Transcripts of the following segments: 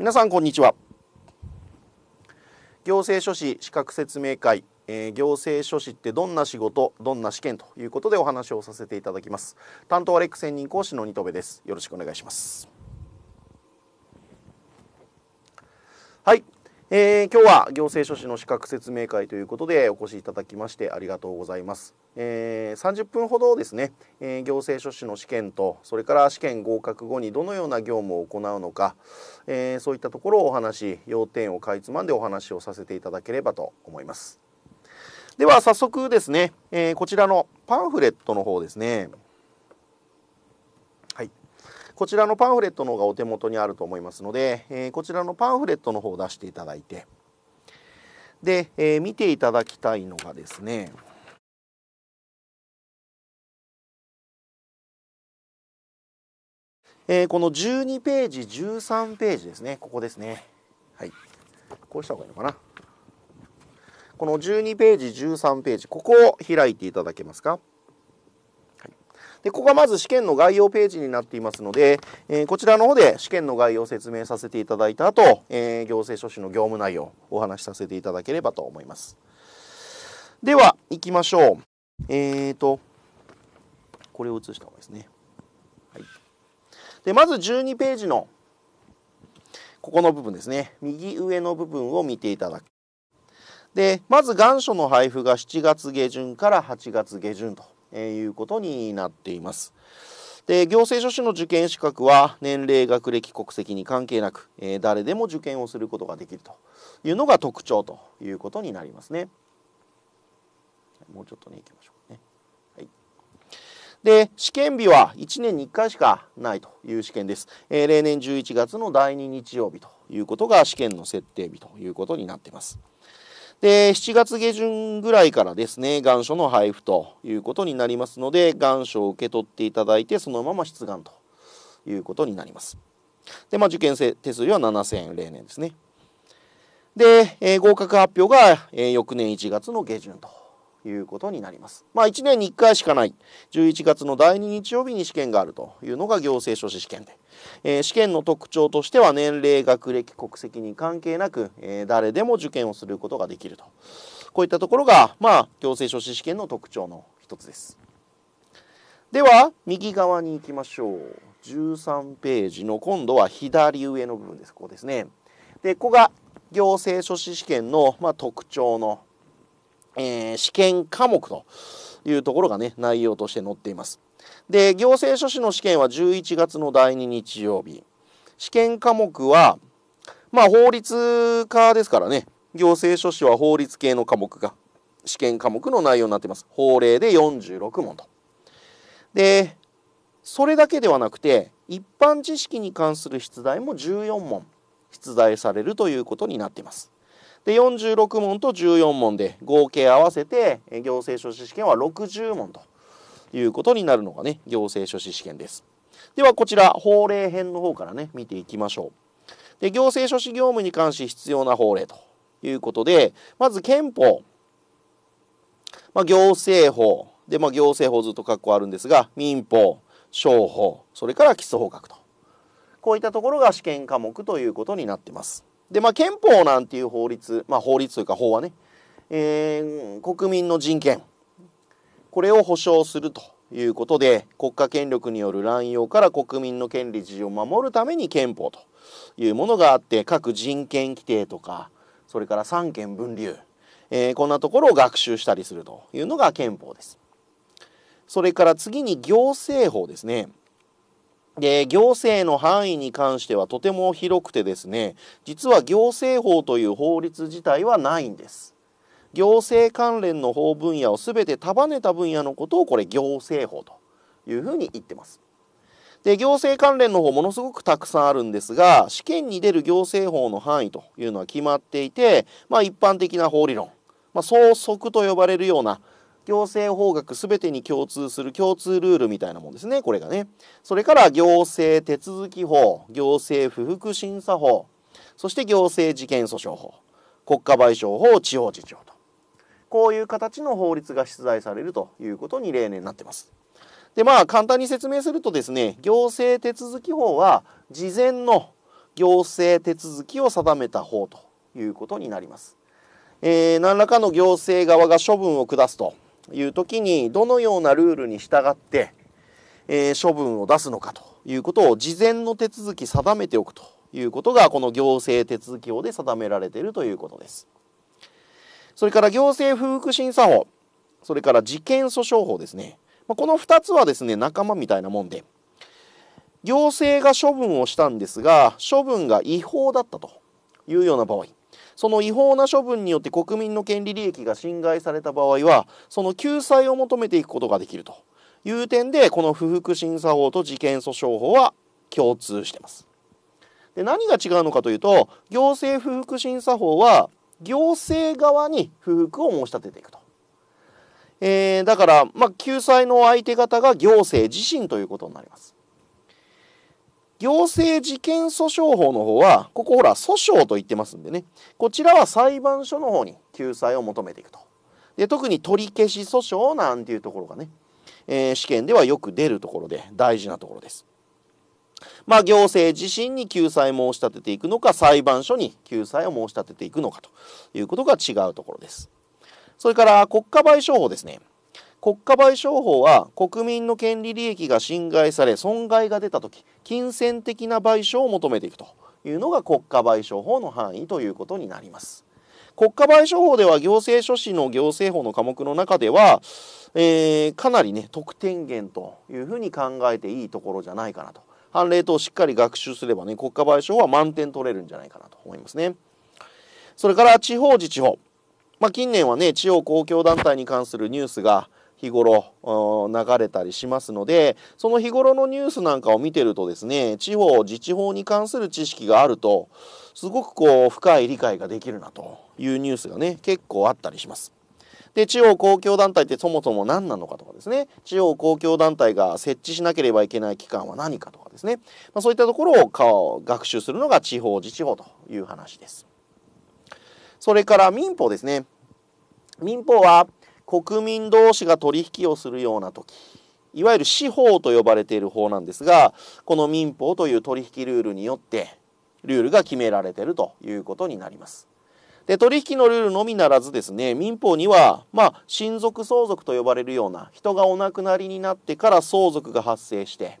皆さんこんにちは行政書士資格説明会、えー、行政書士ってどんな仕事どんな試験ということでお話をさせていただきます担当はレック専任講師の二戸部ですよろしくお願いしますはいえー、今日は行政書士の資格説明会ということでお越しいただきましてありがとうございます。えー、30分ほどですね、えー、行政書士の試験とそれから試験合格後にどのような業務を行うのか、えそういったところをお話し要点をかいつまんでお話をさせていただければと思います。では早速ですね、えこちらのパンフレットの方ですねこちらのパンフレットの方がお手元にあると思いますので、えー、こちらのパンフレットの方を出していただいてで、えー、見ていただきたいのがですねえー、この12ページ13ページですねここですねはいこうした方がいいのかなこの12ページ13ページここを開いていただけますかで、ここがまず試験の概要ページになっていますので、えー、こちらの方で試験の概要を説明させていただいた後、えー、行政書士の業務内容をお話しさせていただければと思います。では、行きましょう。えっ、ー、と、これを写した方がいいですね。はい、で、まず12ページのここの部分ですね。右上の部分を見ていただく。で、まず願書の配布が7月下旬から8月下旬とえいうことになっています。で行政書士の受験資格は年齢学歴国籍に関係なく、えー、誰でも受験をすることができるというのが特徴ということになりますね。もうちょっとねいきましょうね。はい、で試験日は1年に1回しかないという試験です。えー、例年11月の第2日曜日ということが試験の設定日ということになっています。で、7月下旬ぐらいからですね、願書の配布ということになりますので、願書を受け取っていただいて、そのまま出願ということになります。で、まあ、受験生手数料は7000円、例年ですね。で、えー、合格発表が、えー、翌年1月の下旬ということになります。まあ、1年に1回しかない、11月の第2日曜日に試験があるというのが行政書士試験で、えー、試験の特徴としては年齢、学歴、国籍に関係なく、えー、誰でも受験をすることができると。こういったところが、まあ、行政書士試験の特徴の一つです。では、右側に行きましょう。13ページの今度は左上の部分です。ここですね。で、ここが行政書士試験の、まあ、特徴のえー、試験科目というところがね、内容として載っています。で、行政書士の試験は11月の第2日曜日。試験科目は、まあ法律科ですからね、行政書士は法律系の科目が試験科目の内容になっています。法令で46問と。で、それだけではなくて、一般知識に関する出題も14問出題されるということになっています。で46問と14問で合計合わせて行政書士試験は60問ということになるのがね行政書士試験です。ではこちら法令編の方からね見ていきましょう。で行政書士業務に関し必要な法令ということでまず憲法、まあ、行政法で、まあ、行政法ずっと括弧あるんですが民法商法それから基礎法学とこういったところが試験科目ということになってます。で、まあ、憲法なんていう法律、まあ、法律というか法はね、えー、国民の人権、これを保障するということで、国家権力による乱用から国民の権利自由を守るために憲法というものがあって、各人権規定とか、それから三権分立。えー、こんなところを学習したりするというのが憲法です。それから次に行政法ですね。で行政の範囲に関してはとても広くてですね実は行政法という法律自体はないんです。行政関連の法分野を全て束ねた分野のことをこれ行政法というふうに言ってます。で行政関連の方ものすごくたくさんあるんですが試験に出る行政法の範囲というのは決まっていて、まあ、一般的な法理論、まあ、総則と呼ばれるような行政法学全てに共通する共通ルールみたいなもんですね、これがね。それから行政手続き法、行政不服審査法、そして行政事件訴訟法、国家賠償法、地方自治法と。こういう形の法律が出題されるということに例年なってます。で、まあ簡単に説明するとですね、行政手続き法は事前の行政手続きを定めた法ということになります。えー、何らかの行政側が処分を下すという時にどのようなルールに従って、えー、処分を出すのかということを事前の手続き定めておくということがこの行政手続き法で定められているということです。それから行政不服審査法、それから事件訴訟法ですね。まあ、この2つはですね、仲間みたいなもんで、行政が処分をしたんですが、処分が違法だったというような場合、その違法な処分によって国民の権利利益が侵害された場合はその救済を求めていくことができるという点でこの不服審査法と事件訴訟法は共通してます。で何が違うのかというと行政不服審査法は行政側に不服を申し立てていくと。えー、だから、まあ、救済の相手方が行政自身ということになります。行政事件訴訟法の方は、ここほら、訴訟と言ってますんでね、こちらは裁判所の方に救済を求めていくと。で、特に取り消し訴訟なんていうところがね、えー、試験ではよく出るところで大事なところです。まあ、行政自身に救済申し立てていくのか、裁判所に救済を申し立てていくのかということが違うところです。それから国家賠償法ですね。国家賠償法は国民の権利利益が侵害され損害が出た時金銭的な賠償を求めていくというのが国家賠償法の範囲ということになります。国家賠償法では行政書士の行政法の科目の中では、えー、かなりね得点源というふうに考えていいところじゃないかなと判例等をしっかり学習すればね国家賠償は満点取れるんじゃないかなと思いますね。それから地方自治法、まあ、近年はね地方公共団体に関するニュースが日頃流れたりしますのでその日頃のニュースなんかを見てるとですね地方自治法に関する知識があるとすごくこう深い理解ができるなというニュースがね結構あったりします。で地方公共団体ってそもそも何なのかとかですね地方公共団体が設置しなければいけない機関は何かとかですね、まあ、そういったところを学習するのが地方自治法という話です。それから民法ですね。民法は国民同士が取引をするような時いわゆる司法と呼ばれている法なんですがこの民法という取引ルールによってルールが決められているということになります。で取引のルールのみならずですね民法には、まあ、親族相続と呼ばれるような人がお亡くなりになってから相続が発生して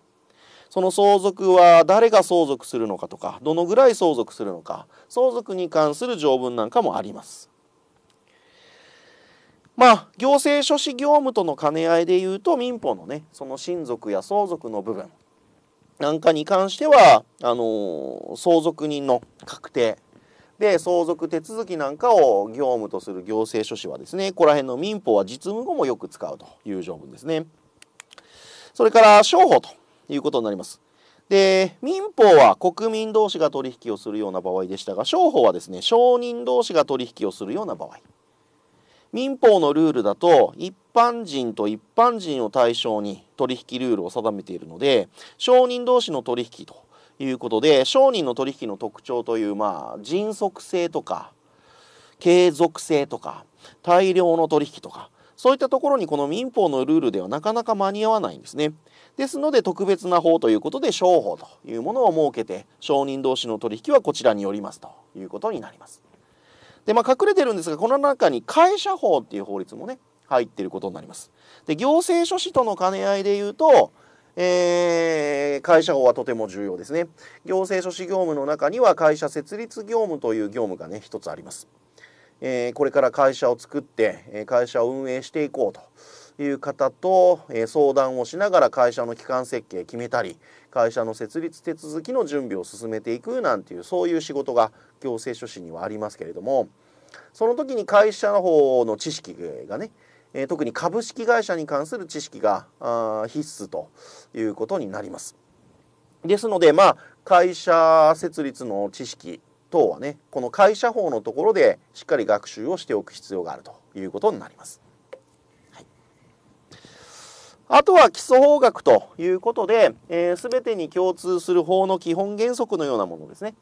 その相続は誰が相続するのかとかどのぐらい相続するのか相続に関する条文なんかもあります。まあ、行政書士業務との兼ね合いでいうと民法のねその親族や相続の部分なんかに関してはあの相続人の確定で相続手続きなんかを業務とする行政書士はですねここら辺の民法は実務後もよく使うという条文ですね。それから商法ということになります。で民法は国民同士が取引をするような場合でしたが商法はですね商人同士が取引をするような場合。民法のルールだと一般人と一般人を対象に取引ルールを定めているので証人同士の取引ということで証人の取引の特徴というまあ迅速性とか継続性とか大量の取引とかそういったところにこの民法のルールではなかなか間に合わないんですね。ですので特別な法ということで商法というものを設けて証人同士の取引はこちらによりますということになります。で、まあ、隠れてるんですが、この中に会社法っていう法律もね、入ってることになります。で、行政書士との兼ね合いで言うと、えー、会社法はとても重要ですね。行政書士業務の中には会社設立業務という業務がね、一つあります。えー、これから会社を作って、え会社を運営していこうという方と、えー、相談をしながら会社の基幹設計決めたり、会社の設立手続きの準備を進めていくなんていうそういう仕事が行政書士にはありますけれどもその時に会社の方の知識がねえ特に株式会社に関する知識が必須ということになります。ですので、まあ、会社設立の知識等はね、この会社法のところでしっかり学習をしておく必要があるということになります。あとは基礎法学ということで、えー、全てに共通する法の基本原則のようなものですね。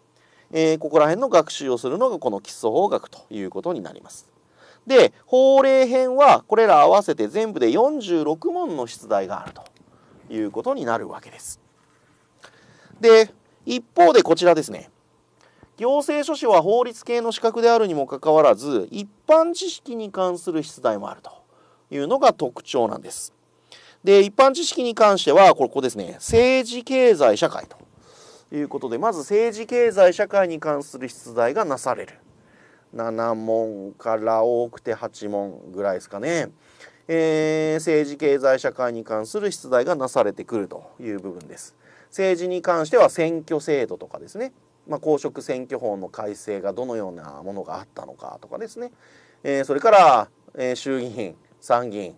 えー、ここら辺の学習をするのがこの基礎法学ということになります。で、法令編はこれら合わせて全部で46問の出題があるということになるわけです。で、一方でこちらですね。行政書士は法律系の資格であるにもかかわらず、一般知識に関する出題もあるというのが特徴なんです。で、一般知識に関しては、これ、ここですね、政治、経済、社会ということで、まず政治、経済、社会に関する出題がなされる。7問から多くて8問ぐらいですかね。えー、政治、経済、社会に関する出題がなされてくるという部分です。政治に関しては選挙制度とかですね、まあ、公職選挙法の改正がどのようなものがあったのかとかですね、えー、それから、えー、衆議院、参議院、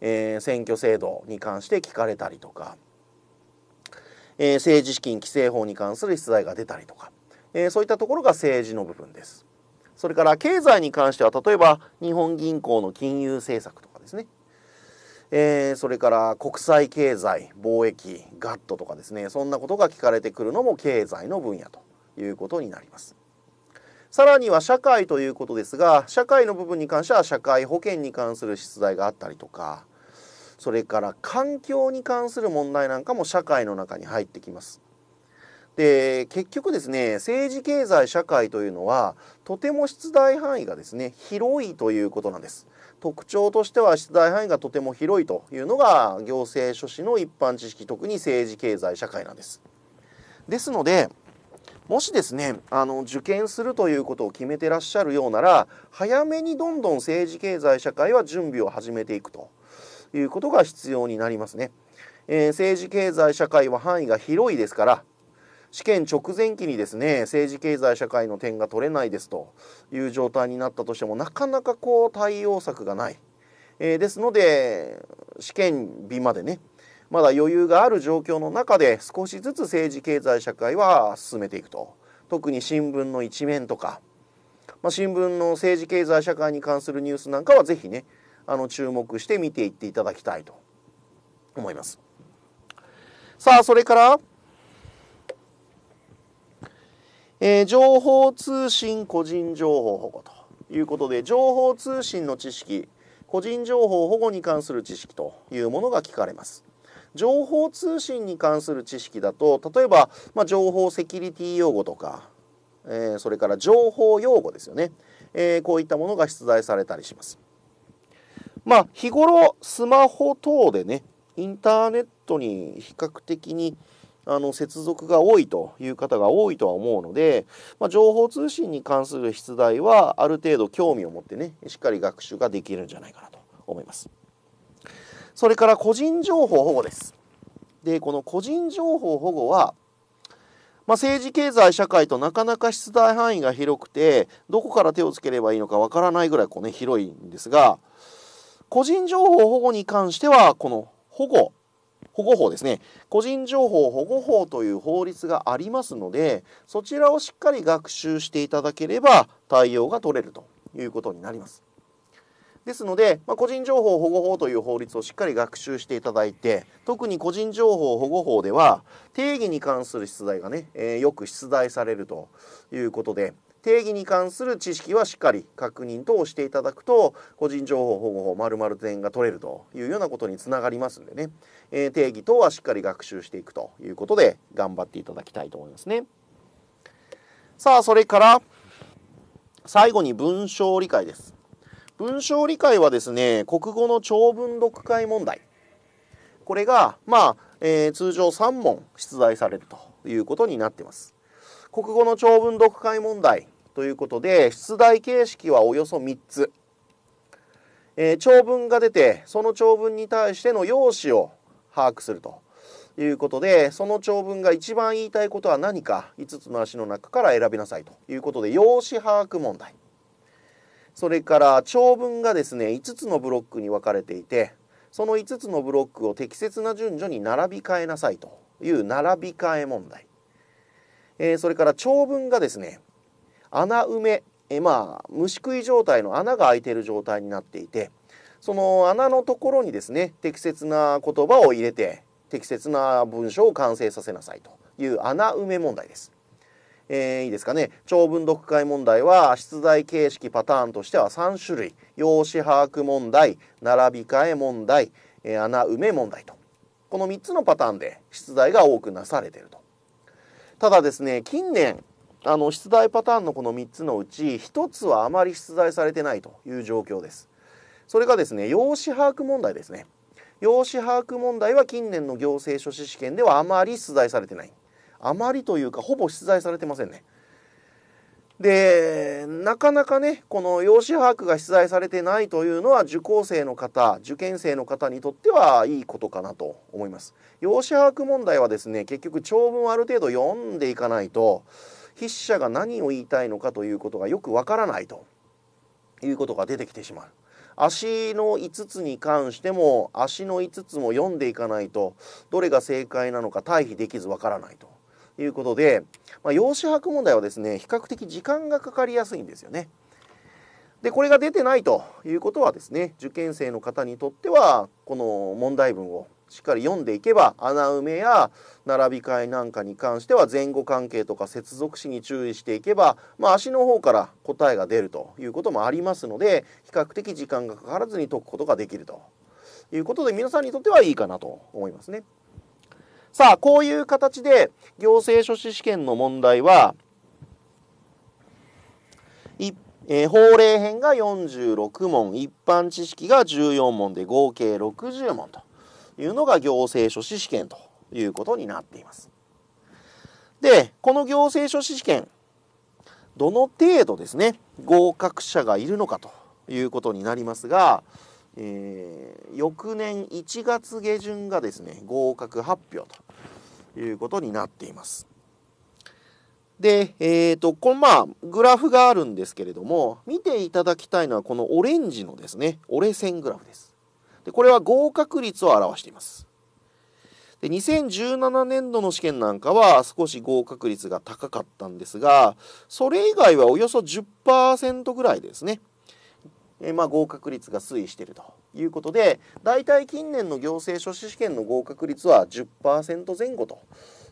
えー、選挙制度に関して聞かれたりとか、えー、政治資金規正法に関する出題が出たりとか、えー、そういったところが政治の部分です。それから経済に関しては例えば日本銀行の金融政策とかですね、えー、それから国際経済貿易ガットとかですねそんなことが聞かれてくるのも経済の分野ということになります。さらには社会ということですが社会の部分に関しては社会保険に関する出題があったりとかそれから環境に関する問題なんかも社会の中に入ってきます。で結局ですね政治経済社会というのはとても出題範囲がですね広いということなんです特徴としては出題範囲がとても広いというのが行政書士の一般知識特に政治経済社会なんですですのでもしですねあの受験するということを決めてらっしゃるようなら早めにどんどん政治経済社会は準備を始めていくということが必要になりますね。えー、政治経済社会は範囲が広いですから試験直前期にですね政治経済社会の点が取れないですという状態になったとしてもなかなかこう対応策がない、えー、ですので試験日までねまだ余裕がある状況の中で少しずつ政治経済社会は進めていくと特に新聞の一面とか、まあ、新聞の政治経済社会に関するニュースなんかは是非ねあの注目して見ていっていただきたいと思います。さあそれから、えー、情報通信個人情報保護ということで情報通信の知識個人情報保護に関する知識というものが聞かれます。情報通信に関する知識だと例えば、まあ、情報セキュリティ用語とか、えー、それから情報用語ですよね、えー、こういったものが出題されたりします。まあ、日頃、スマホ等でね、インターネットに比較的にあの接続が多いという方が多いとは思うので、まあ、情報通信に関する出題はある程度興味を持ってねしっかり学習ができるんじゃないかなと思いますそれから個人情報保護ですでこの個人情報保護は、まあ、政治経済社会となかなか出題範囲が広くてどこから手をつければいいのかわからないぐらいこう、ね、広いんですが個人情報保護に関しては、この保護、保護法ですね。個人情報保護法という法律がありますので、そちらをしっかり学習していただければ対応が取れるということになります。ですので、まあ、個人情報保護法という法律をしっかり学習していただいて特に個人情報保護法では定義に関する出題がね、えー、よく出題されるということで定義に関する知識はしっかり確認等をしていただくと個人情報保護法まるまる点が取れるというようなことにつながりますんでね、えー、定義等はしっかり学習していくということで頑張っていただきたいと思いますね。さあそれから最後に文章理解です。文章理解はですね国語の長文読解問題これがまあ、えー、通常3問出題されるということになってます。国語の長文読解問題ということで出題形式はおよそ3つ、えー、長文が出てその長文に対しての用紙を把握するということでその長文が一番言いたいことは何か5つの足の中から選びなさいということで用紙把握問題それから長文がですね5つのブロックに分かれていてその5つのブロックを適切な順序に並び替えなさいという並び替え問題えー、それから長文がですね穴埋め、えー、まあ虫食い状態の穴が開いている状態になっていてその穴のところにですね適切な言葉を入れて適切な文章を完成させなさいという穴埋め問題です。えー、いいですかね長文読解問題は出題形式パターンとしては3種類用紙把握問題並び替え問題、えー、穴埋め問題とこの3つのパターンで出題が多くなされているとただですね近年あの出題パターンのこの3つのうち1つはあまり出題されてないという状況です。それがですね用紙把握問題ですね。用紙把握問題は近年の行政書士試験ではあまり出題されてない。あまりというかほぼ出題されてませんね。でなかなかねこの用紙把握が出題されてないというのは受講生の方受験生の方にとってはいいことかなと思います。用紙把握問題はですね結局長文をある程度読んでいかないと筆者が何を言いたいのかということがよくわからないということが出てきてしまう。足の5つに関しても足の5つも読んでいかないとどれが正解なのか対比できずわからないと。いうことで、まあ、陽子問題はですね比較的時間がかかりやすいんですよね。でこれが出てないということはですね受験生の方にとってはこの問題文をしっかり読んでいけば穴埋めや並び替えなんかに関しては前後関係とか接続詞に注意していけば、まあ、足の方から答えが出るということもありますので比較的時間がかからずに解くことができるということで皆さんにとってはいいかなと思いますね。さあ、こういう形で行政書士試験の問題は、えー、法令編が46問、一般知識が14問で合計60問というのが行政書士試験ということになっています。で、この行政書士試験、どの程度ですね、合格者がいるのかということになりますが、え翌年1月下旬がですね合格発表ということになっています。で、えーと、このまあグラフがあるんですけれども見ていただきたいのはこのオレンジのですね折れ線グラフです。でこれは合格率を表しています。で2017年度の試験なんかは少し合格率が高かったんですがそれ以外はおよそ10%ぐらいですねえまあ、合格率が推移しているということで大体近年の行政書士試験の合格率は10%前後と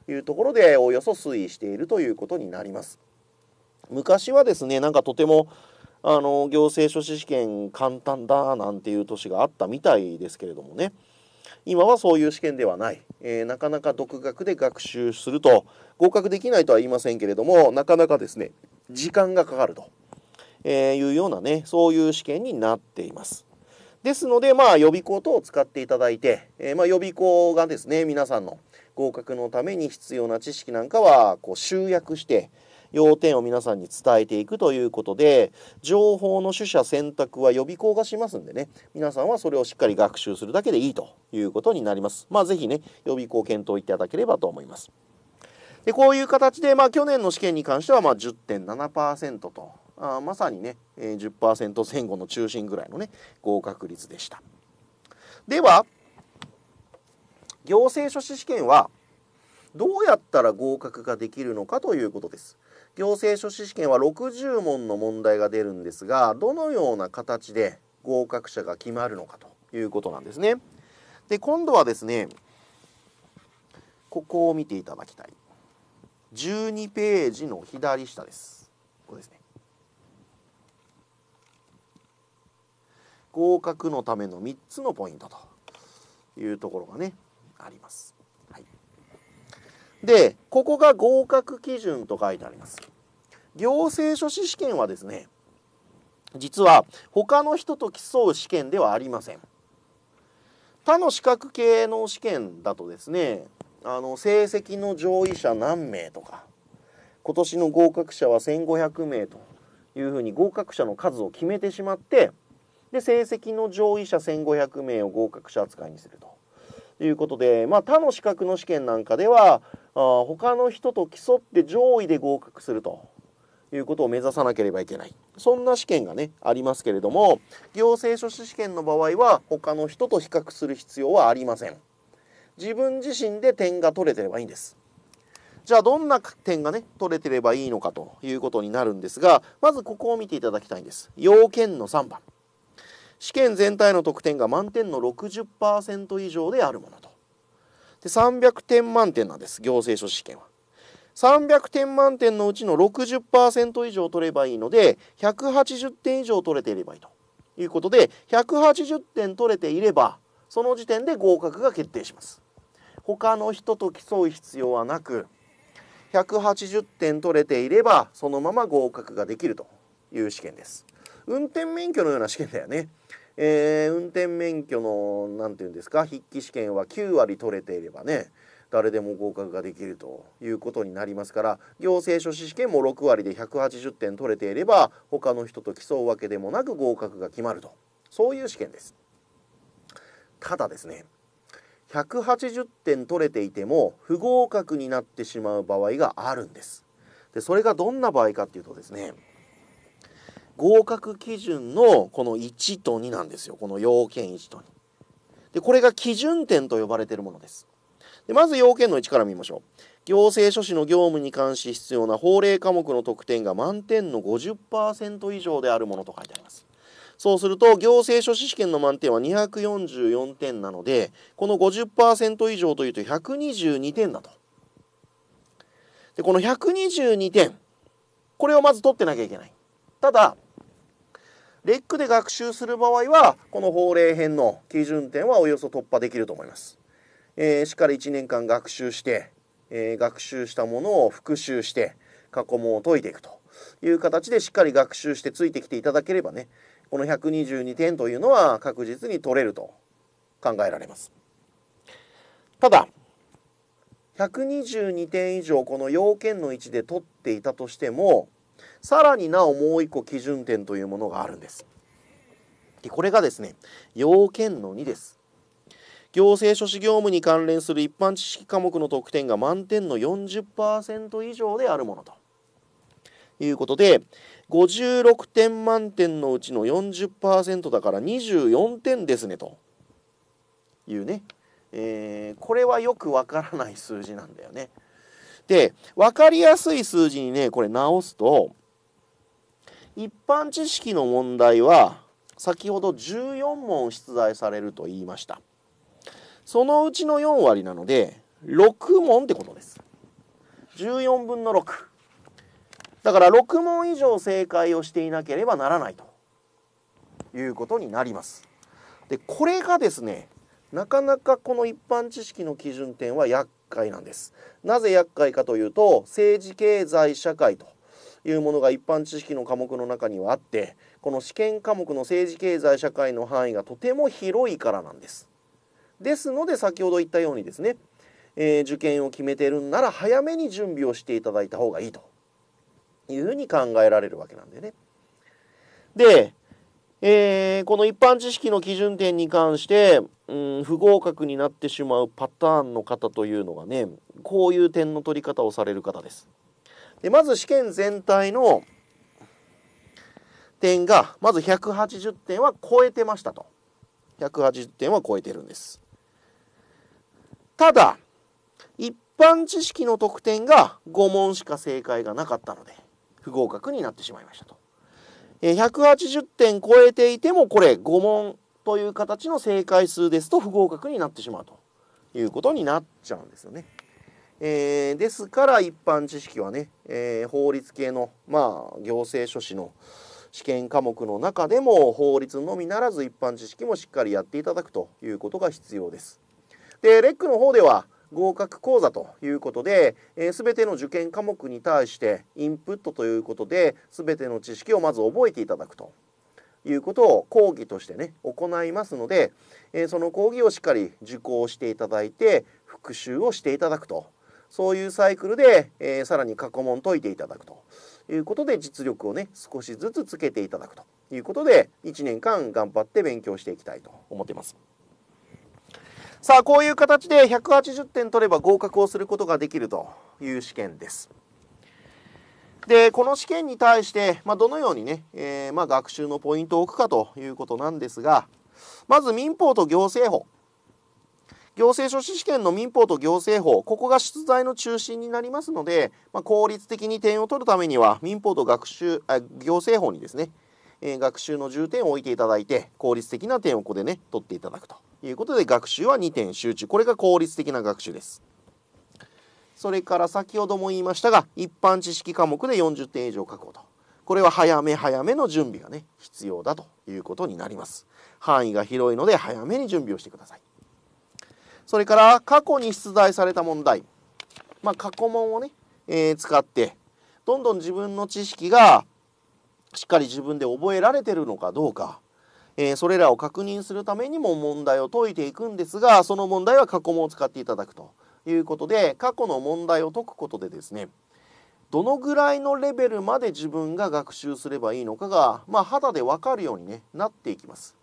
いうところでおおよそ推移しているということになります。昔はですねなんかとてもあの行政書士試験簡単だなんていう年があったみたいですけれどもね今はそういう試験ではない、えー、なかなか独学で学習すると合格できないとは言いませんけれどもなかなかですね時間がかかると。えいうようなね、そういう試験になっています。ですので、まあ、予備校等を使っていただいて、えまあ、予備校がですね、皆さんの合格のために必要な知識なんかは、こう、集約して、要点を皆さんに伝えていくということで、情報の取捨選択は予備校がしますんでね、皆さんはそれをしっかり学習するだけでいいということになります。まあ、ぜひね、予備校検討いただければと思います。で、こういう形で、まあ、去年の試験に関しては、ま10.7%とあまさにね、え10%前後の中心ぐらいのね合格率でしたでは行政書士試験はどうやったら合格ができるのかということです行政書士試験は60問の問題が出るんですがどのような形で合格者が決まるのかということなんですねで今度はですねここを見ていただきたい12ページの左下ですここですね合格のための3つのポイントというところがねあります。はい、でここが合格基準と書いてあります。行政書士試験はですね実は他の人と競う試験ではありません。他の資格系の試験だとですねあの成績の上位者何名とか今年の合格者は1500名というふうに合格者の数を決めてしまってで成績の上位者1500名を合格者扱いにするということで、まあ、他の資格の試験なんかではあ他の人と競って上位で合格するということを目指さなければいけないそんな試験がねありますけれども行政書士試験の場合は他の人と比較する必要はありません自分自身で点が取れてればいいんですじゃあどんな点がね取れてればいいのかということになるんですがまずここを見ていただきたいんです要件の3番試験全体の得点が満点の60%以上であるものとで300点満点なんです行政書試験は300点満点のうちの60%以上取ればいいので180点以上取れていればいいということで180点取れていればその時点で合格が決定します他の人と競う必要はなく180点取れていればそのまま合格ができるという試験です運転免許のような試験だよね。えー、運転免許の何て言うんですか筆記試験は9割取れていればね誰でも合格ができるということになりますから行政書士試験も6割で180点取れていれば他の人と競うわけでもなく合格が決まるとそういう試験です。ただですね180点取れていても不合格になってしまう場合があるんです。でそれがどんな場合かっていうとですね合格基準のこの1と2なんですよ。この要件1と2。で、これが基準点と呼ばれているものです。でまず要件の1から見ましょう。行政書士の業務に関し必要な法令科目の得点が満点の50%以上であるものと書いてあります。そうすると、行政書士試験の満点は244点なので、この50%以上というと122点だと。で、この122点、これをまず取ってなきゃいけない。ただ、レックで学習する場合は、この法令編の基準点はおよそ突破できると思います。えー、しっかり1年間学習して、えー、学習したものを復習して、過去問を解いていくという形でしっかり学習してついてきていただければね、この122点というのは確実に取れると考えられます。ただ、122点以上この要件の位置で取っていたとしても、さらになおもう一個基準点というものがあるんです。でこれがですね、要件の2です。行政書士業務に関連する一般知識科目の得点が満点の40%以上であるものということで、56点満点のうちの40%だから24点ですねというね、えー、これはよくわからない数字なんだよね。で分かりやすい数字にねこれ直すと一般知識の問題は先ほど14問出題されると言いましたそのうちの4割なので6問ってことです14分の6だから6問以上正解をしていなければならないということになりますでこれがですねなかなかこの一般知識の基準点は厄介なんですなぜ厄介かというと政治経済社会というものが一般知識の科目の中にはあってこの試験科目の政治経済社会の範囲がとても広いからなんです。ですので先ほど言ったようにですね、えー、受験を決めてるんなら早めに準備をしていただいた方がいいというふうに考えられるわけなんでね。で、えー、この一般知識の基準点に関して、うん、不合格になってしまうパターンの方というのがねこういう点の取り方をされる方です。で、まず試験全体の点が、まず180点は超えてましたと。180点は超えてるんです。ただ、一般知識の得点が5問しか正解がなかったので、不合格になってしまいましたと。え180点超えていても、これ5問という形の正解数ですと不合格になってしまうということになっちゃうんですよね。えー、ですから一般知識はね、えー、法律系の、まあ、行政書士の試験科目の中でも法律のみならず一般知識もしっかりやっていただくということが必要です。でレックの方では合格講座ということで、えー、全ての受験科目に対してインプットということで全ての知識をまず覚えていただくということを講義としてね行いますので、えー、その講義をしっかり受講していただいて復習をしていただくとそういうサイクルで、えー、さらに過去問解いていただくということで実力をね少しずつつけていただくということで1年間頑張って勉強していきたいと思っています。さあこういう形で180点取れば合格をすることができるという試験です。でこの試験に対して、まあ、どのようにね、えー、まあ、学習のポイントを置くかということなんですがまず民法と行政法行政書士試験の民法と行政法、ここが出題の中心になりますので、まあ、効率的に点を取るためには、民法と学習あ行政法にですね、えー、学習の重点を置いていただいて、効率的な点をここでね、取っていただくということで、学習は2点集中。これが効率的な学習です。それから先ほども言いましたが、一般知識科目で40点以上確保と。これは早め早めの準備がね、必要だということになります。範囲が広いので、早めに準備をしてください。それから過去に出題された問題、まあ、過去問をね、えー、使ってどんどん自分の知識がしっかり自分で覚えられてるのかどうか、えー、それらを確認するためにも問題を解いていくんですがその問題は過去問を使っていただくということで過去の問題を解くことでですねどのぐらいのレベルまで自分が学習すればいいのかが、まあ、肌で分かるように、ね、なっていきます。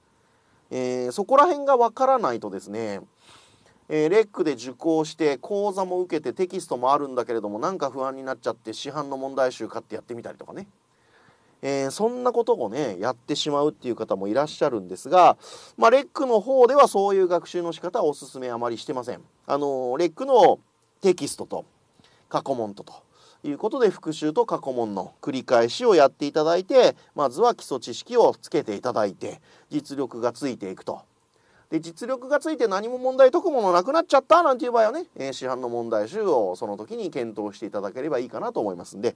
えー、そこら辺がわからないとですねえー、レックで受講して講座も受けてテキストもあるんだけれどもなんか不安になっちゃって市販の問題集買ってやってみたりとかね、えー、そんなことをねやってしまうっていう方もいらっしゃるんですが、まあ、レックの方ではそういう学習の仕方はおすすめあまりしてません。あのー、レックのテキストと過去問とということで復習と過去問の繰り返しをやっていただいてまずは基礎知識をつけていただいて実力がついていくとで実力がついて何も問題解くものなくなっちゃったなんていう場合はね、えー、市販の問題集をその時に検討していただければいいかなと思いますんで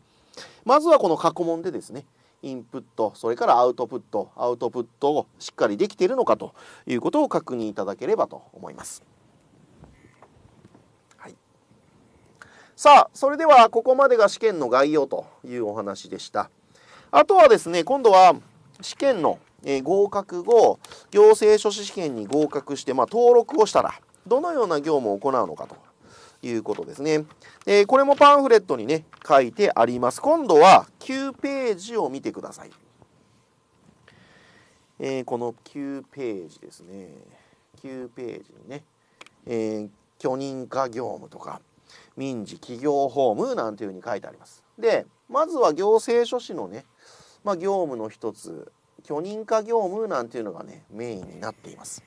まずはこの過去問でですねインプットそれからアウトプットアウトプットをしっかりできているのかということを確認いただければと思います。さあそれではここまでが試験の概要というお話でした。あとはですね今度は試験のえー、合格後、行政書士試験に合格して、まあ、登録をしたら、どのような業務を行うのかということですね。えー、これもパンフレットにね、書いてあります。今度は9ページを見てください。えー、この9ページですね。9ページにね、えー、許認可業務とか、民事企業法務なんていうふうに書いてあります。で、まずは行政書士のね、まあ、業務の一つ、許認可業務なんていうのがねメインになっています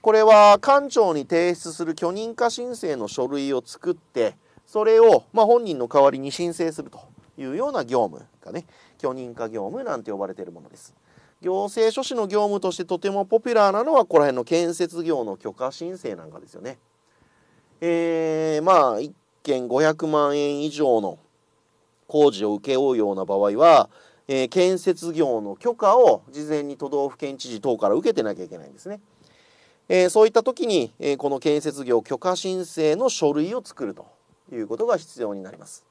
これは官庁に提出する許認可申請の書類を作ってそれを、まあ、本人の代わりに申請するというような業務がね許認可業務なんて呼ばれているものです行政書士の業務としてとてもポピュラーなのはここら辺の建設業の許可申請なんかですよねえー、まあ1件500万円以上の工事を請け負うような場合はえー、建設業の許可を事前に都道府県知事等から受けてなきゃいけないんですね。えー、そういった時に、えー、この建設業許可申請の書類を作るということが必要になります。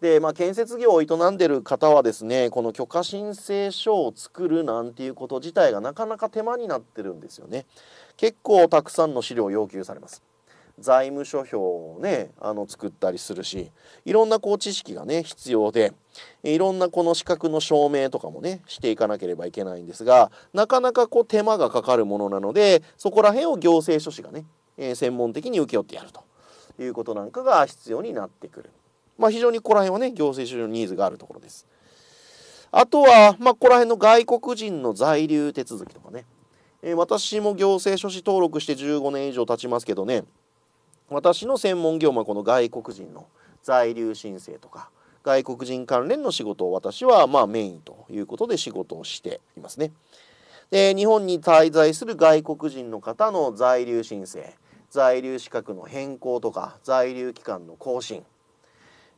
で、まあ、建設業を営んでる方はですね、この許可申請書を作るなんていうこと自体がなかなか手間になってるんですよね。結構たくさんの資料を要求されます。財務諸表をねあの作ったりするしいろんなこう知識がね必要でいろんなこの資格の証明とかもねしていかなければいけないんですがなかなかこう手間がかかるものなのでそこら辺を行政書士がね、えー、専門的に請け負ってやるということなんかが必要になってくる。まあ、非常にここら辺はね行政書士のニーズがあるところです。あとは、まあ、ここら辺の外国人の在留手続きとかね、えー、私も行政書士登録して15年以上経ちますけどね私の専門業務はこの外国人の在留申請とか外国人関連の仕事を私はまあメインということで仕事をしていますね。で日本に滞在する外国人の方の在留申請在留資格の変更とか在留期間の更新、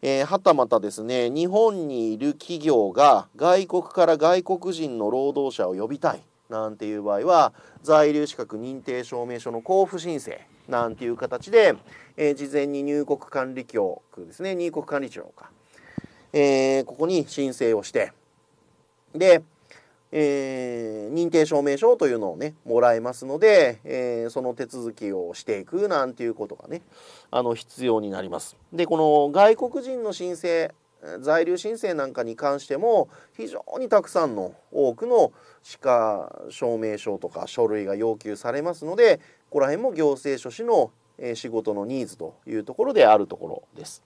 えー、はたまたですね日本にいる企業が外国から外国人の労働者を呼びたいなんていう場合は在留資格認定証明書の交付申請なんていう形で、えー、事前に入国管理局ですね、入国管理庁か、えー、ここに申請をして、で、えー、認定証明書というのをね、もらえますので、えー、その手続きをしていくなんていうことがね、あの、必要になります。で、この外国人の申請在留申請なんかに関しても非常にたくさんの多くの歯科証明書とか書類が要求されますのでここら辺も行政書士の仕事のニーズというところであるところです。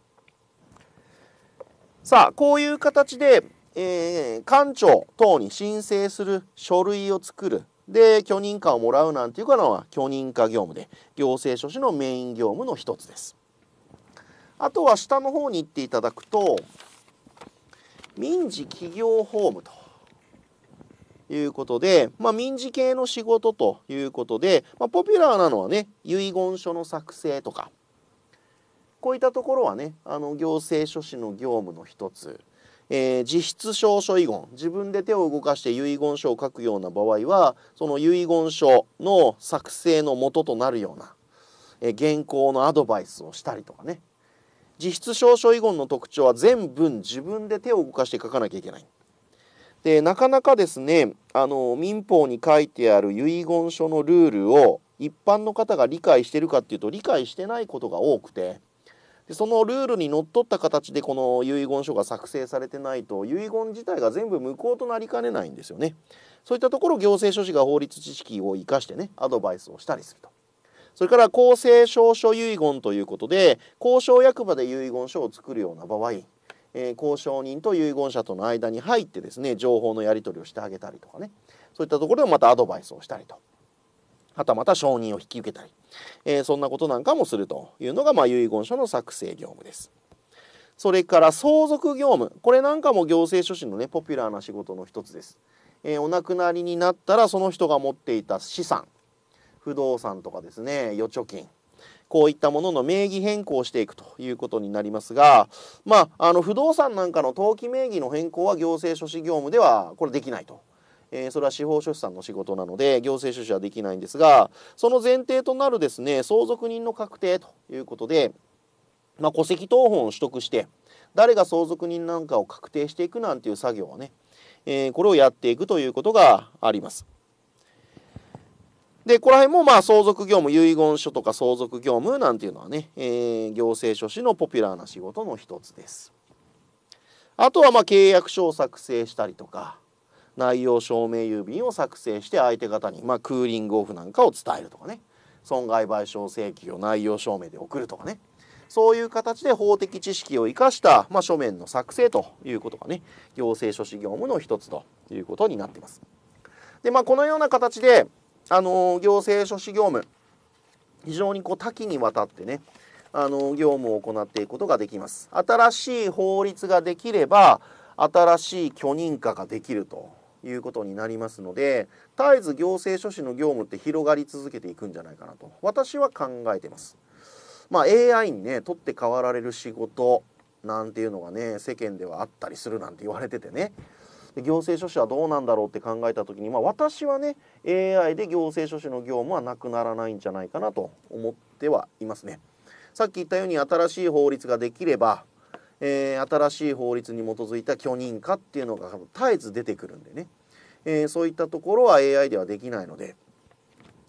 さあこういう形で、えー、官庁等に申請する書類を作るで許認可をもらうなんていうのは許認可業務で行政書士のメイン業務の一つです。あとは下の方に行っていただくと民事企業法務ということで、まあ、民事系の仕事ということで、まあ、ポピュラーなのはね遺言書の作成とかこういったところはねあの行政書士の業務の一つ、えー、実質証書遺言自分で手を動かして遺言書を書くような場合はその遺言書の作成の元となるような、えー、原稿のアドバイスをしたりとかね実質証書遺言の特徴は全文自分で手を動かして書かなきゃいけない。でなかなかですねあの民法に書いてある遺言書のルールを一般の方が理解してるかっていうと理解してないことが多くてでそのルールにのっとった形でこの遺言書が作成されてないと遺言自体が全部無効となりかねないんですよね。そういったところ行政書士が法律知識を生かしてねアドバイスをしたりすると。それから公正証書遺言ということで公証役場で遺言書を作るような場合、えー、交人と遺言者との間に入ってですね情報のやり取りをしてあげたりとかねそういったところでまたアドバイスをしたりとはたまた承認を引き受けたり、えー、そんなことなんかもするというのが、まあ、遺言書の作成業務です。それから相続業務これなんかも行政書士のねポピュラーな仕事の一つです。えー、お亡くなりになったらその人が持っていた資産不動産とかですね預貯金こういったものの名義変更していくということになりますが、まあ、あの不動産なんかの登記名義の変更は行政書士業務ではこれできないと。えー、それは司法書士さんの仕事なので行政書士はできないんですがその前提となるですね相続人の確定ということで、まあ、戸籍謄本を取得して誰が相続人なんかを確定していくなんていう作業はね、えー、これをやっていくということがあります。で、ここら辺もまあ相続業務、遺言書とか相続業務なんていうのはね、えー、行政書士のポピュラーな仕事の一つです。あとはまあ契約書を作成したりとか、内容証明郵便を作成して相手方に、まあ、クーリングオフなんかを伝えるとかね、損害賠償請求を内容証明で送るとかね、そういう形で法的知識を生かした、まあ、書面の作成ということがね、行政書士業務の一つということになっています。で、まあ、このような形で、あの行政書士業務非常にこう多岐にわたってねあの業務を行っていくことができます。新しい法律ができれば新しい許認可ができるということになりますので絶えず行政書士の業務って広がり続けていくんじゃないかなと私は考えてます。まあ、AI にね取って代わられる仕事なんていうのがね世間ではあったりするなんて言われててねで行政書士はどうなんだろうって考えた時に、まあ、私はね AI で行政書士の業務はなくならないんじゃないかなと思ってはいますね。さっき言ったように新しい法律ができれば、えー、新しい法律に基づいた許認可っていうのが絶えず出てくるんでね、えー、そういったところは AI ではできないので。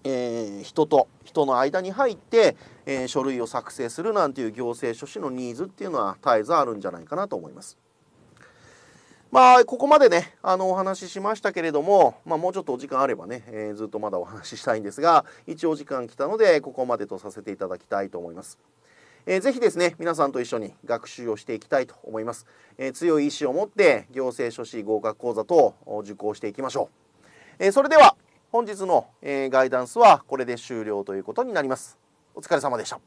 えー、人と人の間に入って、えー、書類を作成するなんていう行政書士のニーズっていうのは絶えずあるんじゃないかなと思います。まあ、ここまでね、あの、お話ししましたけれども、まあ、もうちょっとお時間あればね、えー、ずっとまだお話ししたいんですが、一応時間来たので、ここまでとさせていただきたいと思います。えー、ぜひですね、皆さんと一緒に学習をしていきたいと思います。えー、強い意志を持って、行政書士合格講座等を受講していきましょう。えー、それでは、本日の、えガイダンスはこれで終了ということになります。お疲れ様でした。